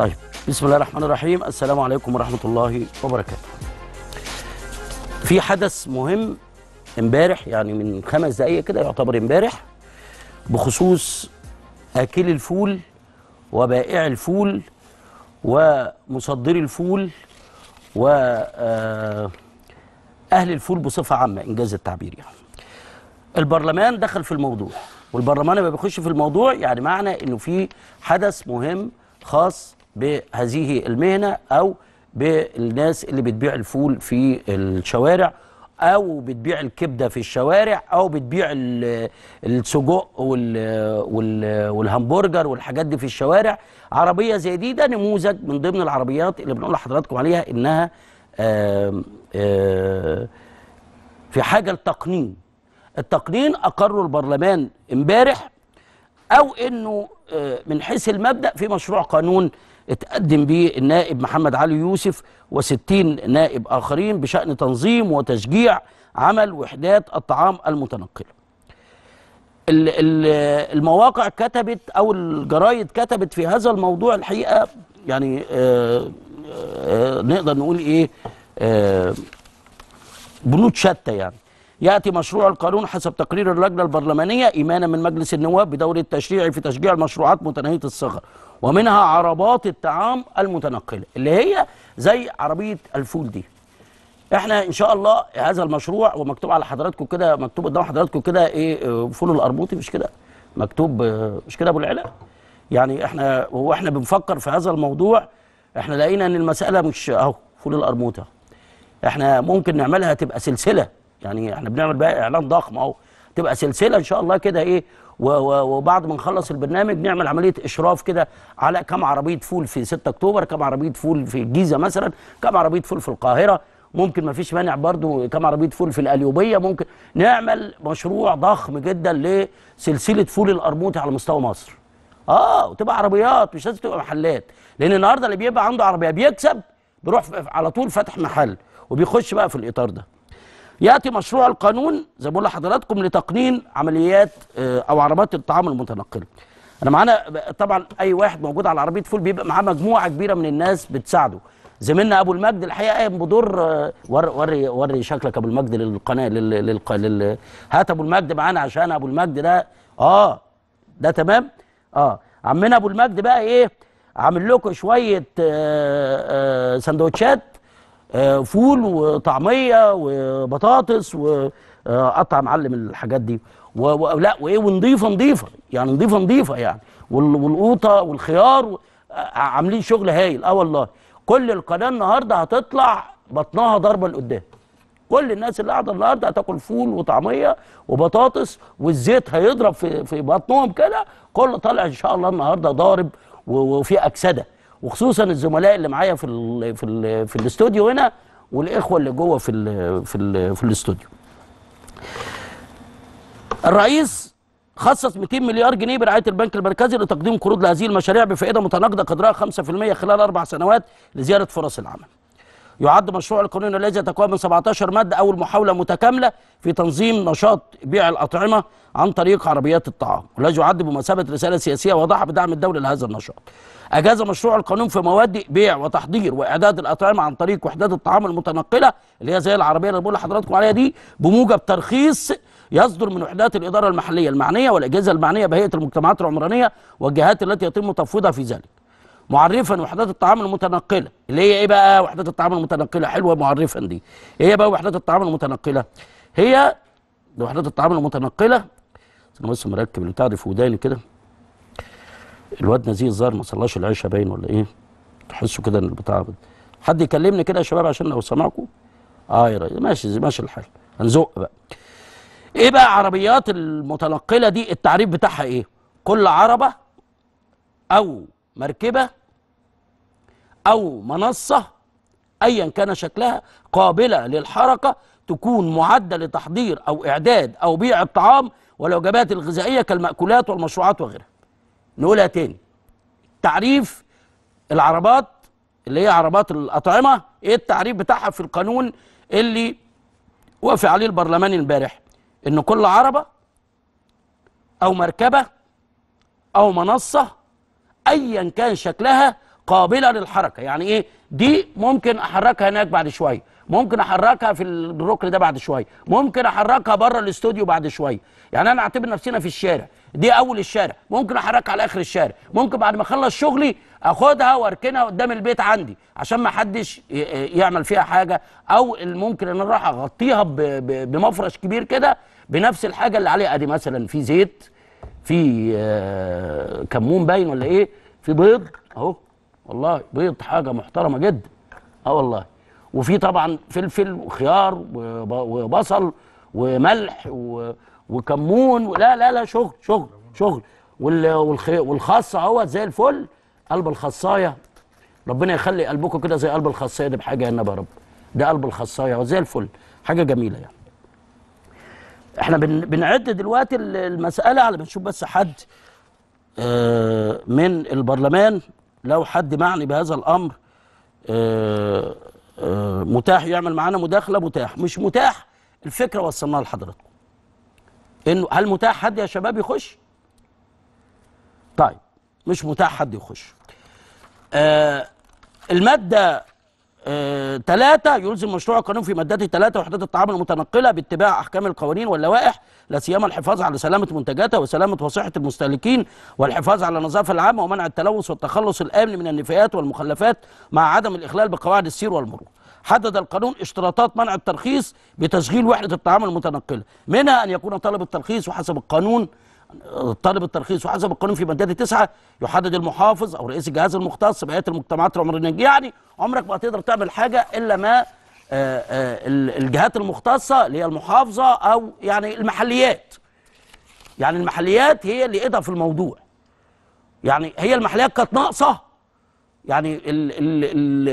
طيب بسم الله الرحمن الرحيم السلام عليكم ورحمة الله وبركاته في حدث مهم امبارح يعني من خمس دقايق كده يعتبر امبارح بخصوص اكل الفول وبائع الفول ومصدري الفول و آه، اهل الفول بصفه عامه انجاز التعبير يعني البرلمان دخل في الموضوع والبرلمان لما بيخش في الموضوع يعني معنى انه في حدث مهم خاص بهذه المهنه او بالناس اللي بتبيع الفول في الشوارع او بتبيع الكبده في الشوارع او بتبيع السجق والهمبرجر والحاجات دي في الشوارع عربيه زي دي ده نموذج من ضمن العربيات اللي بنقول لحضراتكم عليها انها في حاجه لتقنين التقنين اقره البرلمان امبارح او انه آه، من حيث المبدا في مشروع قانون اتقدم به النائب محمد علي يوسف و60 نائب آخرين بشأن تنظيم وتشجيع عمل وحدات الطعام المتنقلة المواقع كتبت أو الجرايد كتبت في هذا الموضوع الحقيقة يعني آه، آه، آه، نقدر نقول إيه بنود شتى يعني يأتي مشروع القانون حسب تقرير اللجنة البرلمانية إيمانا من مجلس النواب بدور التشريعي في تشجيع المشروعات متناهية الصغر ومنها عربات الطعام المتنقلة اللي هي زي عربية الفول دي احنا ان شاء الله هذا المشروع ومكتوب على حضراتكم كده مكتوب قدام حضراتكم كده ايه فول القرموطي مش كده مكتوب مش كده ابو العلاء يعني احنا واحنا احنا بنفكر في هذا الموضوع احنا لقينا ان المساله مش اهو فول القرموطه احنا ممكن نعملها تبقى سلسله يعني احنا بنعمل بقى اعلان ضخم اهو تبقى سلسله ان شاء الله كده ايه وبعد ما نخلص البرنامج نعمل عمليه اشراف كده على كم عربيه فول في 6 اكتوبر كم عربيه فول في الجيزه مثلا كم عربيه فول في القاهره ممكن ما فيش مانع برضو كم عربيه فول في القليوبيه ممكن نعمل مشروع ضخم جدا لسلسله فول القرموطي على مستوى مصر اه وتبقى عربيات مش لازم تبقى محلات لان النهارده اللي بيبقى عنده عربيه بيكسب بيروح على طول فاتح محل وبيخش بقى في الاطار ده ياتي مشروع القانون زي ما بقول لحضراتكم لتقنين عمليات آه، او عربات الطعام المتنقله انا معانا طبعا اي واحد موجود على عربيه فول بيبقى معاه مجموعه كبيره من الناس بتساعده زميلنا ابو المجد الحقيقه قايم بدور آه، وري وري وري شكلك ابو المجد للقناه لل, لل, لل هات ابو المجد معانا عشان ابو المجد ده اه ده تمام اه عمنا ابو المجد بقى ايه عامل لكم شويه آه، سندوتشات آه، فول وطعميه وبطاطس وقطع آه، معلم الحاجات دي ولا وايه ونضيفه نضيفه يعني نضيفه نضيفه يعني والقوطه والخيار آه، عاملين شغل هايل اه والله كل القناه النهارده هتطلع بطنها ضربه لقدام كل الناس اللي قاعده النهارده هتاكل فول وطعميه وبطاطس والزيت هيضرب في في بطنهم كده كله طالع ان شاء الله النهارده ضارب وفي اكسده وخصوصا الزملاء اللي معايا في ال في ال في الاستوديو هنا والاخوه اللي جوه في ال في ال في الاستوديو الرئيس خصص 200 مليار جنيه برعايه البنك المركزي لتقديم قروض لهذه المشاريع بفائده متناقضه قدرها 5% خلال اربع سنوات لزياده فرص العمل يعد مشروع القانون الذي يتكون من 17 مادة أول محاولة متكاملة في تنظيم نشاط بيع الأطعمة عن طريق عربيات الطعام والذي يعد بمثابة رسالة سياسية واضحة بدعم الدولة لهذا النشاط أجاز مشروع القانون في مواد بيع وتحضير وإعداد الأطعمة عن طريق وحدات الطعام المتنقلة اللي هي زي العربية اللي بقول لحضراتكم عليها دي بموجب ترخيص يصدر من وحدات الإدارة المحلية المعنية والأجهزة المعنية بهيئة المجتمعات العمرانية والجهات التي يتم تفويضها في ذلك معرفا وحدات الطعام المتنقله اللي هي ايه بقى وحدات الطعام المتنقله حلوه معرفا دي ايه بقى وحدات الطعام المتنقله هي وحدات الطعام المتنقله انا بس مركب البتاع دي في وداني كده الواد نزيه الظاهر ما صلاش العشاء باين ولا ايه تحسوا كده ان البتاع حد يكلمني كده يا شباب عشان لو سمعكم اه يا ماشي ماشي الحال هنزق بقى ايه بقى عربيات المتنقله دي التعريف بتاعها ايه كل عربه او مركبه أو منصة أيا كان شكلها قابلة للحركة تكون معدة لتحضير أو إعداد أو بيع الطعام والوجبات الغذائية كالمأكولات والمشروعات وغيرها نقولها تاني تعريف العربات اللي هي عربات الأطعمة إيه التعريف بتاعها في القانون اللي وقف عليه البرلمان امبارح إن كل عربة أو مركبة أو منصة أيا كان شكلها قابله للحركه يعني ايه دي ممكن احركها هناك بعد شويه ممكن احركها في الركن ده بعد شويه ممكن احركها بره الاستوديو بعد شويه يعني انا اعتبر نفسينا في الشارع دي اول الشارع ممكن احركها على اخر الشارع ممكن بعد ما اخلص شغلي اخدها واركنها قدام البيت عندي عشان ما حدش يعمل فيها حاجه او ممكن ان اروح اغطيها بمفرش كبير كده بنفس الحاجه اللي عليها ادي مثلا في زيت في آه، كمون باين ولا ايه في بيض اهو والله بيض حاجه محترمه جدا اه والله وفي طبعا فلفل وخيار وبصل وملح وكمون لا لا لا شغل شغل شغل والخاصه هو زي الفل قلب الخصايه ربنا يخلي قلبكم كده زي قلب الخصايه ده بحاجه يا نبي يا رب ده قلب الخصايه وزي الفل حاجه جميله يعني احنا بنعد دلوقتي المساله على بنشوف بس حد آه، من البرلمان لو حد معني بهذا الامر آه، آه، متاح يعمل معانا مداخله متاح مش متاح الفكره وصلناها لحضراتكم انه هل متاح حد يا شباب يخش طيب مش متاح حد يخش آه، الماده ثلاثة آه، يلزم مشروع القانون في مادته ثلاثة وحدات الطعام المتنقلة باتباع أحكام القوانين واللوائح لا سيما الحفاظ على سلامة منتجاتها وسلامة وصحة المستهلكين والحفاظ على النظافة العامة ومنع التلوث والتخلص الآمن من النفايات والمخلفات مع عدم الإخلال بقواعد السير والمرور حدد القانون اشتراطات منع الترخيص بتشغيل وحدة الطعام المتنقلة منها أن يكون طلب الترخيص وحسب القانون طالب الترخيص وحسب القانون في ماده تسعة يحدد المحافظ او رئيس الجهاز المختص بقيه المجتمعات العمرانيه يعني عمرك ما هتقدر تعمل حاجه الا ما آه، آه، الجهات المختصه اللي هي المحافظه او يعني المحليات يعني المحليات هي اللي ايدها في الموضوع يعني هي المحليات كانت ناقصه يعني ال ال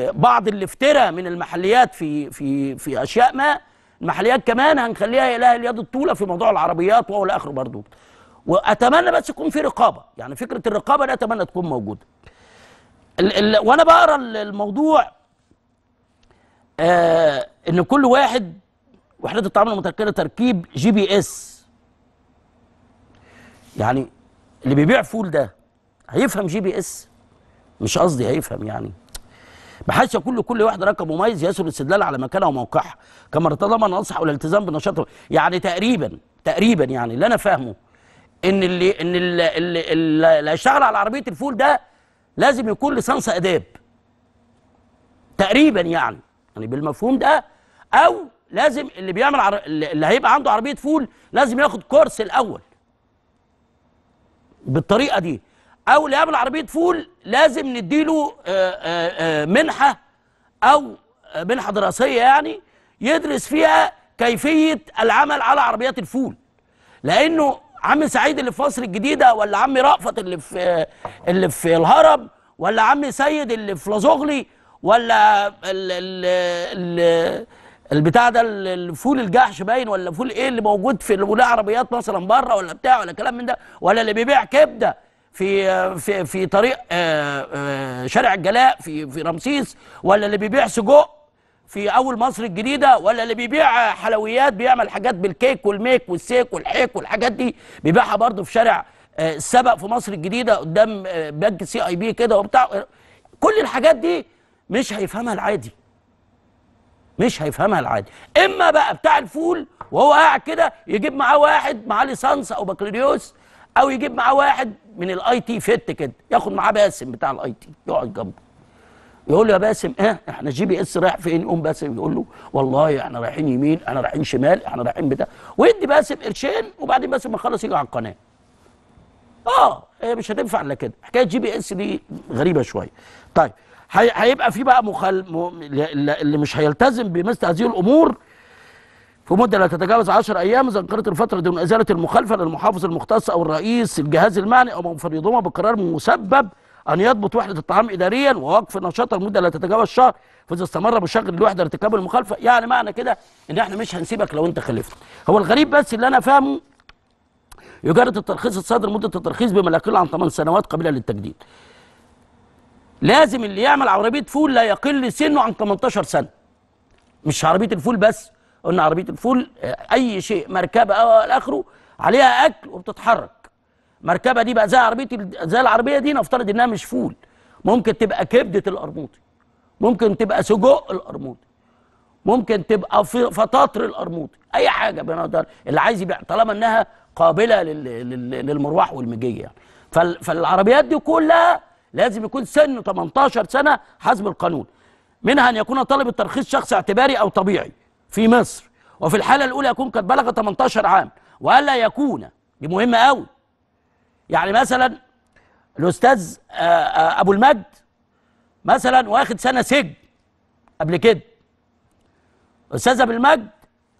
ال بعض الافتراء من المحليات في في في اشياء ما المحليات كمان هنخليها لها اليد الطوله في موضوع العربيات والى اخره برضه واتمنى بس يكون في رقابه يعني فكره الرقابه دي اتمنى تكون موجوده ال ال وانا بقرا الموضوع آه ان كل واحد وحدات التعامل المتكلة تركيب جي بي اس يعني اللي بيبيع فول ده هيفهم جي بي اس مش قصدي هيفهم يعني بحيث يكون لكل واحد رقم مميز يسهل الاستدلال على مكانه وموقعها كما ارتضى من انصح والالتزام بنشاطه يعني تقريبا تقريبا يعني اللي انا فاهمه ان اللي ان اللي, اللي, اللي هيشتغل على عربيه الفول ده لازم يكون لسانس اداب تقريبا يعني يعني بالمفهوم ده او لازم اللي بيعمل عر... اللي هيبقى عنده عربيه فول لازم ياخد كورس الاول بالطريقه دي او اللي يعمل عربيه فول لازم نديله آه، آه، آه، منحه او منحه دراسيه يعني يدرس فيها كيفيه العمل على عربيات الفول لانه عم سعيد اللي في مصر الجديده ولا عم رأفت اللي في اللي في الهرم ولا عم سيد اللي في لازغلي ولا ال ال ال البتاع ده الفول الجحش باين ولا فول ايه اللي موجود في اللي عربيات مثلا بره ولا بتاع ولا كلام من ده ولا اللي بيبيع كبده في في في طريق آه، آه، شارع الجلاء في في رمسيس ولا اللي بيبيع سجق في اول مصر الجديده ولا اللي بيبيع حلويات بيعمل حاجات بالكيك والميك والسيك والحيك والحاجات دي بيبيعها برضه في شارع السبق آه، في مصر الجديده قدام آه، بنك سي اي بي كده وبتاع كل الحاجات دي مش هيفهمها العادي مش هيفهمها العادي اما بقى بتاع الفول وهو قاعد كده يجيب معاه واحد معاه ليسانس او بكالوريوس او يجيب معاه واحد من الاي تي فيت كده ياخد معاه باسم بتاع الاي تي يقعد جنبه يقول له يا باسم اه احنا جي بي اس رايح فين يقوم باسم يقول له والله احنا رايحين يمين احنا رايحين شمال احنا رايحين بتاع ويدي باسم قرشين وبعدين باسم ما خلص يجي على القناه اه هي مش هتنفع الا كده حكايه جي بي اس دي غريبه شويه طيب هيبقى في بقى مخل... م... اللي مش هيلتزم بمثل هذه الامور في مدة لا تتجاوز 10 أيام إذا انقضت الفترة دون إزالة المخالفة للمحافظ المختص أو الرئيس الجهاز المعني أو مفرضهما بقرار مسبب أن يضبط وحدة الطعام إداريا ووقف النشاط لمدة لا تتجاوز شهر فإذا استمر بشغل الوحدة ارتكاب المخالفة يعني معنى كده إن إحنا مش هنسيبك لو أنت خلفت هو الغريب بس اللي أنا فاهمه يجرد الترخيص الصادر مدة الترخيص بما لا يقل عن 8 سنوات قابلة للتجديد لازم اللي يعمل عربية فول لا يقل سنه عن 18 سنة مش عربية الفول بس قلنا عربية الفول آه، أي شيء مركبة أو آخره عليها أكل وبتتحرك مركبه دي بقى زي عربيه زي العربيه دي نفترض انها مش فول ممكن تبقى كبده القرموطي ممكن تبقى سجق القرموطي ممكن تبقى فطاطر القرموطي اي حاجه بنقدر اللي عايز يبيع طالما انها قابله للمروح والمجيه يعني فالعربيات دي كلها لازم يكون سنه 18 سنه حسب القانون منها ان يكون طالب الترخيص شخص اعتباري او طبيعي في مصر وفي الحاله الاولى يكون قد بلغ 18 عام والا يكون دي مهمه قوي يعني مثلا الاستاذ آه، آه، ابو المجد مثلا واخد سنه سجن قبل كده استاذ ابو المجد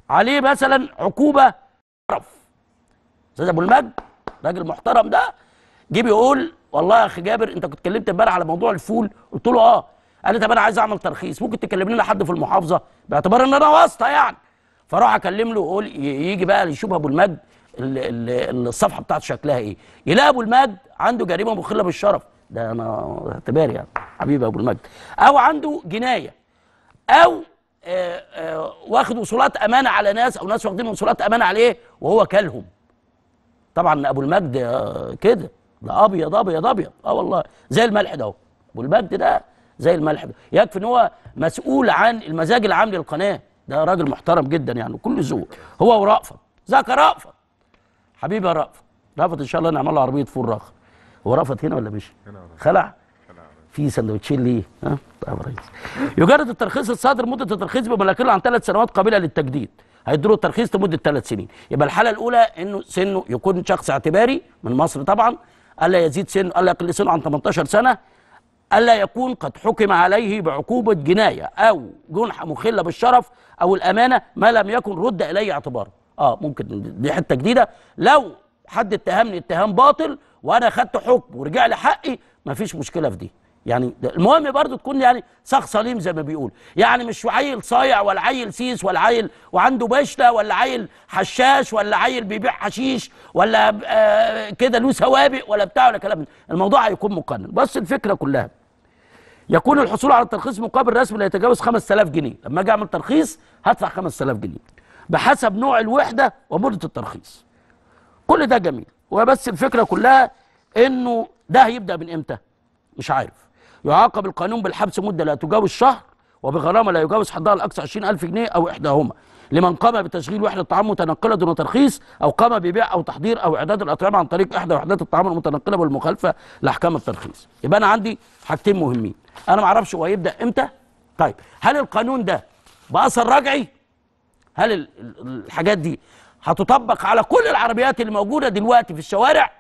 عليه مثلا عقوبه طرف استاذ ابو المجد راجل محترم ده جه بيقول والله يا اخي جابر انت كنت اتكلمت امبارح على موضوع الفول قلت له اه قال لي طب انا عايز اعمل ترخيص ممكن تكلمني لحد في المحافظه باعتبار ان انا واسطه يعني فراح اكلم له يقول يجي بقى يشوف ابو المجد الصفحه بتاعته شكلها ايه يلاقي ابو المجد عنده جريمه مخله بالشرف ده انا اعتباري يعني حبيبي ابو المجد او عنده جنايه او آه، آه، واخد وصولات امانه على ناس او ناس واخدين وصولات امانه عليه وهو كلهم طبعا ابو المجد آه، كده ده ابيض ابيض ابيض اه والله زي الملح ده ابو المجد ده زي الملح ده يكفي ان هو مسؤول عن المزاج العام للقناه ده راجل محترم جدا يعني كل ذوق هو ورأفت ذاك رأفت حبيبي يا رأفت رأفت ان شاء الله نعمل له عربيه فول رخ هو رأفت هنا ولا مش خلع في سندوتشين ليه ها طيب رئيس يجرد الترخيص الصادر مده الترخيص بما لا يقل عن ثلاث سنوات قابله للتجديد هيدوا الترخيص لمده ثلاث سنين يبقى الحاله الاولى انه سنه يكون شخص اعتباري من مصر طبعا الا يزيد سنه الا يقل سنه عن 18 سنه الا يكون قد حكم عليه بعقوبه جنايه او جنحه مخله بالشرف او الامانه ما لم يكن رد اليه اعتباره اه ممكن دي حته جديده لو حد اتهمني اتهام باطل وانا خدت حكم ورجع لي حقي مفيش مشكله في دي يعني المهم برضو تكون يعني صخ سليم زي ما بيقول يعني مش عيل صايع ولا عيل سيس ولا عيل وعنده بشله ولا عيل حشاش ولا عيل بيبيع حشيش ولا آه كده له سوابق ولا بتاع ولا كلام الموضوع هيكون مقنن بس الفكره كلها يكون الحصول على الترخيص مقابل رسمي لا يتجاوز 5000 جنيه لما اجي اعمل ترخيص هدفع 5000 جنيه بحسب نوع الوحده ومده الترخيص كل ده جميل وبس الفكره كلها انه ده هيبدا من امتى مش عارف يعاقب القانون بالحبس مده لا تجاوز شهر وبغرامه لا يجاوز حدها الاقصى 20000 جنيه او احداهما لمن قام بتشغيل وحده طعام متنقله دون ترخيص او قام ببيع او تحضير او اعداد الاطعام عن طريق احدى وحدات الطعام المتنقله بالمخالفه لاحكام الترخيص يبقى انا عندي حاجتين مهمين انا ما اعرفش هو هيبدا امتى طيب هل القانون ده باثر رجعي هل الحاجات دي هتطبق على كل العربيات اللي موجوده دلوقتي في الشوارع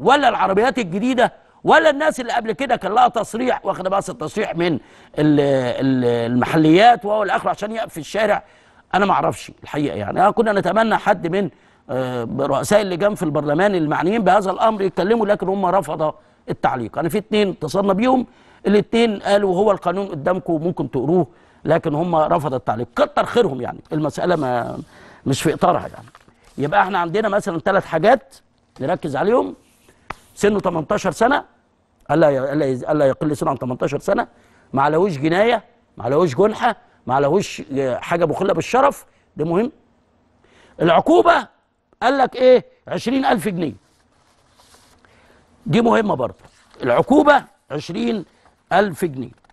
ولا العربيات الجديده ولا الناس اللي قبل كده كان لها تصريح واخده بس التصريح من المحليات وهو الاخر عشان يقف في الشارع انا ما اعرفش الحقيقه يعني كنا نتمنى حد من آه، رؤساء اللجان في البرلمان المعنيين بهذا الامر يتكلموا لكن هم رفضوا التعليق انا في اتنين اتصلنا بيهم الاتنين قالوا هو القانون قدامكم ممكن تقروه لكن هم رفضوا التعليق كتر خيرهم يعني المساله ما مش في اطارها يعني يبقى احنا عندنا مثلا ثلاث حاجات نركز عليهم سنه 18 سنه الا الا يقل سنه عن 18 سنه ما عليهوش جنايه ما عليهوش جنحه ما عليهوش آه، حاجه مخله بالشرف ده مهم العقوبه قال لك ايه 20000 جنيه دي مهمه برضه العقوبه 20000 جنيه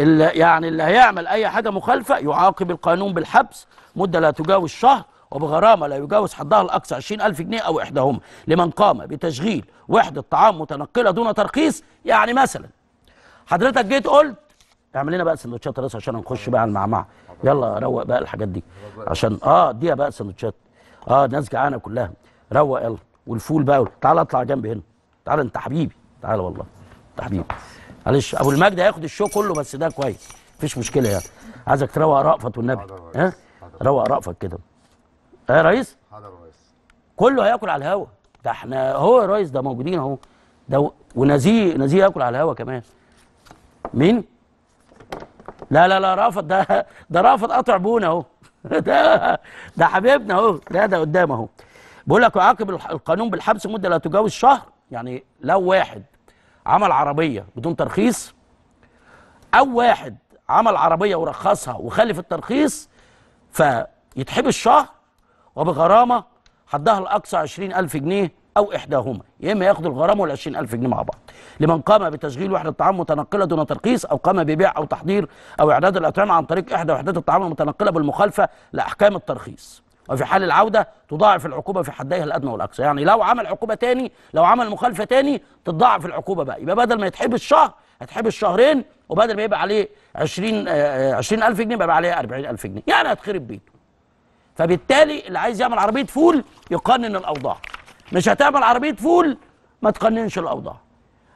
اللي يعني اللي هيعمل اي حاجه مخالفه يعاقب القانون بالحبس مده لا تجاوز شهر وبغرامه لا يجاوز حدها الاقصى 20000 جنيه او احداهما لمن قام بتشغيل وحده طعام متنقله دون ترخيص يعني مثلا حضرتك جيت قلت اعمل لنا بقى سندوتشات رز عشان نخش بقى على المعمعه يلا روق بقى الحاجات دي عشان اه اديها بقى سندوتشات اه الناس جعانه كلها روق يلا والفول بقى تعال اطلع جنبي هنا تعال انت حبيبي تعال والله انت حبيبي معلش ابو المجد هياخد الشو كله بس ده كويس مفيش مشكله يعني عايزك تروق رأفت والنبي ها روق رأفت كده ايه يا ريس حاضر يا ريس كله هياكل على الهوا ده احنا هو يا ريس ده موجودين اهو ده ونزيه نزيه ياكل على الهوا كمان مين لا لا لا رأفت ده ده رأفت قطع بونا اهو ده ده حبيبنا اهو ده ده قدام اهو بقول لك يعاقب القانون بالحبس مده لا تجاوز شهر يعني لو واحد عمل عربيه بدون ترخيص او واحد عمل عربيه ورخصها وخلف الترخيص فيتحبس شهر وبغرامه حدها الاقصى 20000 جنيه او احداهما يا اما ياخد الغرامه وال 20000 جنيه مع بعض لمن قام بتشغيل وحده طعام متنقله دون ترخيص او قام ببيع او تحضير او اعداد الاطعمه عن طريق احدى وحدات الطعام المتنقله بالمخالفه لاحكام الترخيص وفي حال العودة تضاعف العقوبة في حديها الأدنى والأقصى يعني لو عمل عقوبة تاني لو عمل مخالفة تاني تضاعف العقوبة بقى يبقى بدل ما يتحب شهر هتحب شهرين وبدل ما يبقى عليه 20 20000 آه، جنيه يبقى عليه 40000 جنيه يعني هتخرب بيته فبالتالي اللي عايز يعمل عربية فول يقنن الأوضاع مش هتعمل عربية فول ما تقننش الأوضاع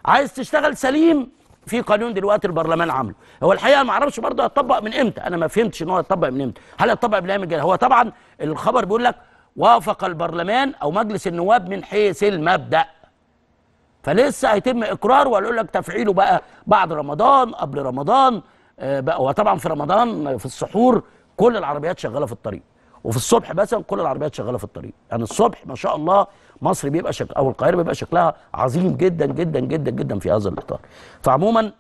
عايز تشتغل سليم في قانون دلوقتي البرلمان عامله هو الحقيقه ما اعرفش برضه هيطبق من امتى انا ما فهمتش ان هو هيطبق من امتى هل هيطبق بالايام الجايه هو طبعا الخبر بيقول لك وافق البرلمان او مجلس النواب من حيث المبدا فلسه هيتم اقرار وهيقول لك تفعيله بقى بعد رمضان قبل رمضان آه، هو طبعا وطبعا في رمضان في السحور كل العربيات شغاله في الطريق وفي الصبح مثلا كل العربيات شغاله في الطريق يعني الصبح ما شاء الله مصر بيبقى شكل او القاهره بيبقى شكلها عظيم جدا جدا جدا جدا في هذا الاطار فعموما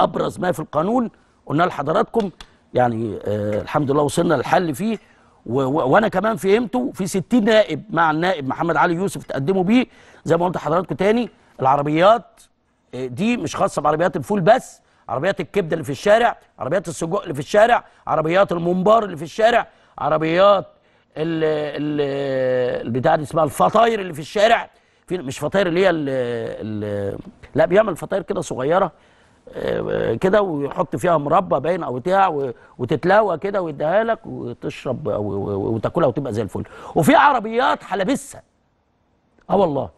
ابرز ما في القانون قلنا لحضراتكم يعني آه الحمد لله وصلنا للحل فيه وانا كمان فهمته في 60 نائب مع النائب محمد علي يوسف تقدموا بيه زي ما قلت لحضراتكم تاني العربيات آه، دي مش خاصه بعربيات الفول بس عربيات الكبده اللي في الشارع عربيات السجق اللي في الشارع عربيات الممبار اللي في الشارع عربيات البتاع دي اسمها الفطاير اللي في الشارع في مش فطاير اللي هي ال ال لا بيعمل فطاير كده صغيره آه، كده ويحط فيها مربى باين او بتاع وتتلوى كده ويديها لك وتشرب وتاكلها وتبقى زي الفل وفي عربيات حلبسه اه والله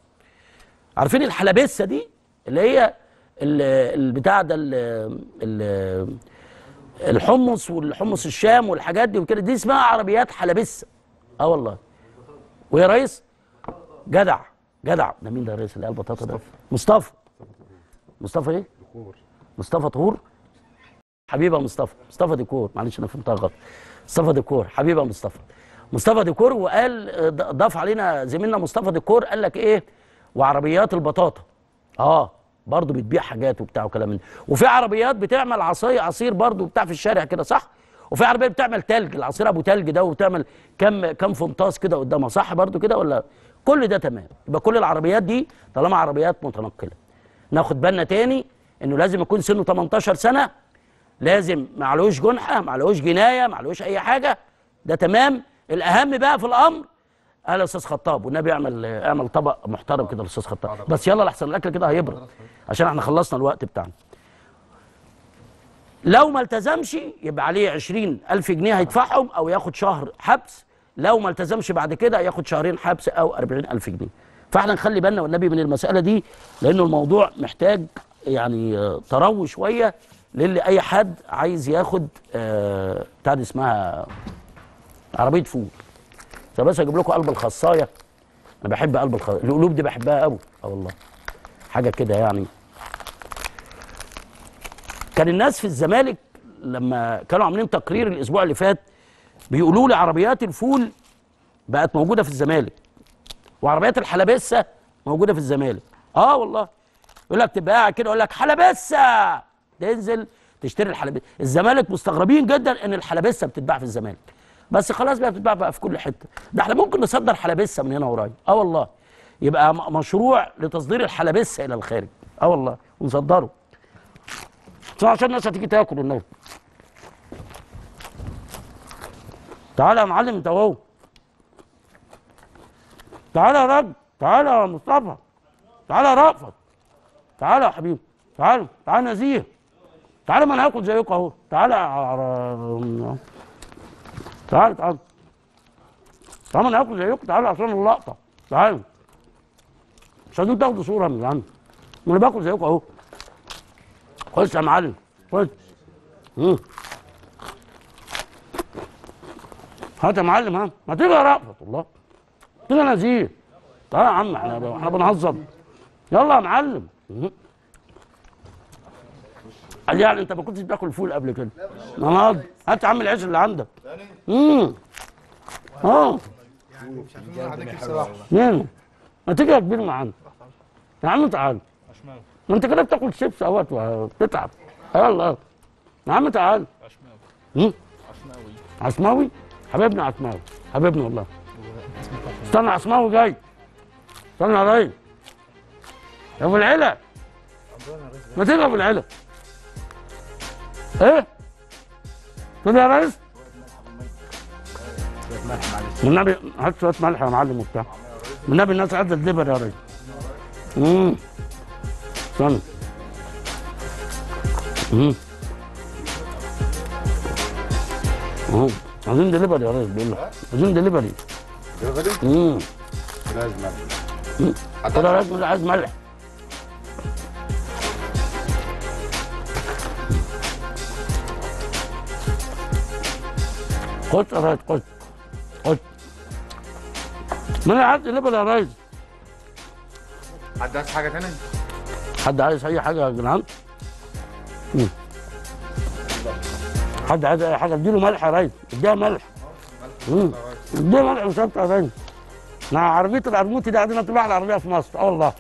عارفين الحلبسه دي اللي هي البتاع ده الحمص والحمص الشام والحاجات دي وكده دي اسمها عربيات حلبسه اه والله ويا ريس جدع جدع ده مين ده يا ريس اللي قال البطاطا ده مصطفى مصطفى ايه مصطفى طهور حبيبه مصطفى مصطفى ديكور معلش انا فهمتها غلط مصطفى ديكور حبيبه مصطفى مصطفى ديكور وقال ضاف علينا زميلنا مصطفى ديكور قال لك ايه وعربيات البطاطا اه برضه بتبيع حاجات وبتاع وكلام من وفي عربيات بتعمل عصايه عصير برضه بتاع في الشارع كده صح وفي عربيه بتعمل تلج العصير ابو تلج ده وبتعمل كم كم فنطاس كده قدامها صح برضه كده ولا كل ده تمام يبقى كل العربيات دي طالما عربيات متنقله ناخد بالنا تاني انه لازم يكون سنه 18 سنه لازم معلوش جنحه معلوش جنايه معلوش اي حاجه ده تمام الاهم بقى في الامر قال يا استاذ خطاب والنبي اعمل اعمل طبق محترم كده للاستاذ خطاب بس يلا لحسن الاكل كده هيبرد عشان احنا خلصنا الوقت بتاعنا لو ما التزمش يبقى عليه 20000 جنيه هيدفعهم او ياخد شهر حبس لو ما التزمش بعد كده ياخد شهرين حبس او 40000 جنيه فاحنا نخلي بالنا والنبي من المساله دي لانه الموضوع محتاج يعني تروي شويه للي اي حد عايز ياخد آه، بتاع اسمها عربيه فول طب بس اجيب لكم قلب الخصايه انا بحب قلب الخصايه القلوب دي بحبها قوي اه والله حاجه كده يعني كان الناس في الزمالك لما كانوا عاملين تقرير الاسبوع اللي فات بيقولوا لي عربيات الفول بقت موجوده في الزمالك وعربيات الحلبسه موجوده في الزمالك اه والله يقول لك تبقى قاعد كده يقول لك حلبسه تنزل تشتري الحلبسه الزمالك مستغربين جدا ان الحلبسه بتتباع في الزمالك بس خلاص بقى بتتباع بقى في كل حته ده احنا ممكن نصدر حلبسه من هنا قريب اه والله يبقى مشروع لتصدير الحلبسه الى الخارج اه والله ونصدره عشان الناس هتيجي تاكل الناس تعالى يا معلم انت اهو تعالى يا راجل تعالى يا مصطفى تعالى يا رأفت تعالى يا حبيبي تعالى تعالى نزيه تعالى ما انا هاكل زيكم اهو تعالى يا تعالوا تعالوا طالما انا هاكل زيكم تعالوا عشان اللقطه تعالوا مش عايزين تاخدوا صوره من عندي ما انا باكل زيكم اهو خش يا معلم خش هات يا معلم ها ما تيجي يا رأفت الله يا نزيه تعالى يا عم احنا احنا بنهزر يلا يا معلم قال يعني انت ما كنتش بتاكل فول قبل كده نهض هات يا عم العيش اللي عندك امم اه يعني مش ما تيجي يا كبير معانا يا عم تعال ما انت كده بتاكل شيبس اهوت وتتعب يلا يا عم تعال عشماوي عشماوي حبيبنا عشماوي حبيبنا والله استنى عشماوي جاي استنى يا ريس يا ابو العلا ما تيجي يا ابو العلا ايه تقول يا ريس والنبي هات شويه ملح يا معلم وبتاع والنبي الناس عايزة تدبر يا ريس امم استنى امم اهو عايزين دليفري يا ريس بيقول لك عايزين دليفري دليفري؟ امم عايز ملح عايز ملح قلت قريت قلت قلت من عاد ليبل يا ريس حد عايز حاجه تاني؟ حد عايز اي حاجه يا جدعان؟ حد عايز اي حاجه اديله ملح يا ريس اديها ملح اديها ملح وشبت يا ريس مع عربيه العرموتي دي عندنا تباع العربيه في مصر اه والله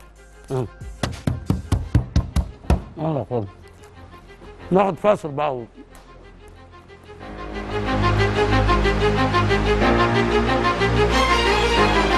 اه فضل ناخد فاصل بقى Thank you.